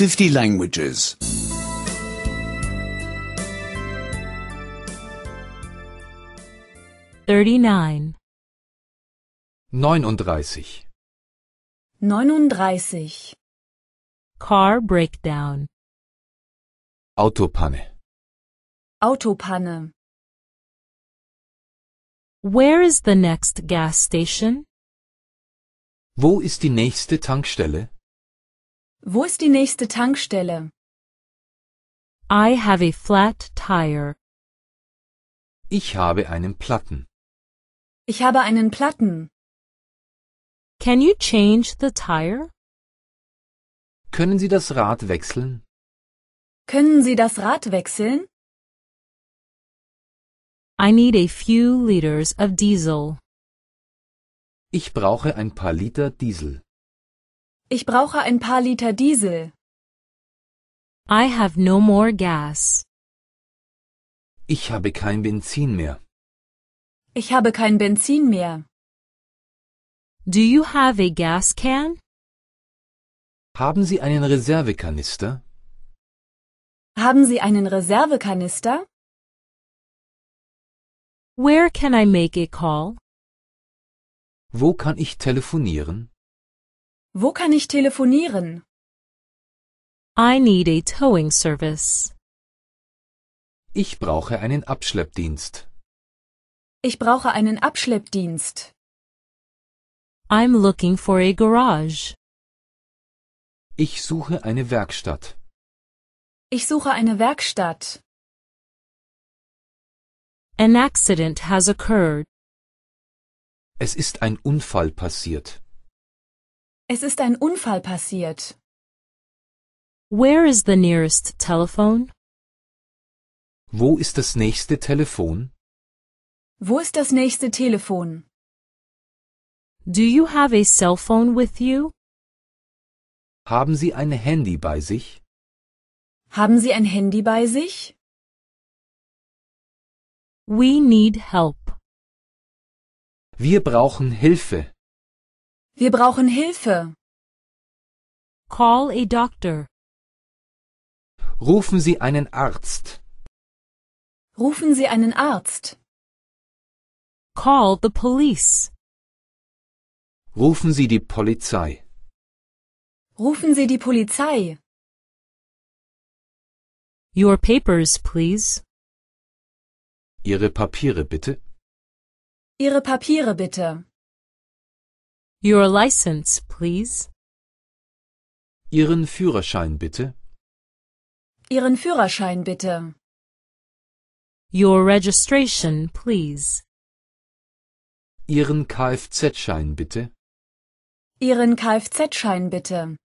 50 languages. 39. 39. 39. Car breakdown. Autopanne. Autopanne. Where is the next gas station? Wo ist die nächste Tankstelle? Wo ist die nächste Tankstelle? I have a flat tire. Ich habe einen Platten. Ich habe einen Platten. Can you change the tire? Können Sie das Rad wechseln? Können Sie das Rad wechseln? I need a few liters of diesel. Ich brauche ein paar Liter Diesel. Ich brauche ein paar Liter Diesel. I have no more gas. Ich habe kein Benzin mehr. Ich habe kein Benzin mehr. Do you have a gas can? Haben Sie einen Reservekanister? Haben Sie einen Reservekanister? Where can I make a call? Wo kann ich telefonieren? Wo kann ich telefonieren? I need a towing service. Ich brauche einen Abschleppdienst. Ich brauche einen Abschleppdienst. I'm looking for a garage. Ich suche eine Werkstatt. Ich suche eine Werkstatt. An accident has occurred. Es ist ein Unfall passiert. Es ist ein Unfall passiert. Where is the nearest telephone? Wo ist das nächste Telefon? Wo ist das nächste Telefon? Do you have a cell phone with you? Haben Sie ein Handy bei sich? Haben Sie ein Handy bei sich? We need help. Wir brauchen Hilfe. Wir brauchen Hilfe. Call a doctor. Rufen Sie einen Arzt. Rufen Sie einen Arzt. Call the police. Rufen Sie die Polizei. Rufen Sie die Polizei. Your papers, please. Ihre Papiere bitte. Ihre Papiere bitte. Your license, please. Ihren Führerschein bitte. Ihren Führerschein bitte. Your registration, please. Ihren Kfz-Schein bitte. Ihren Kfz-Schein bitte.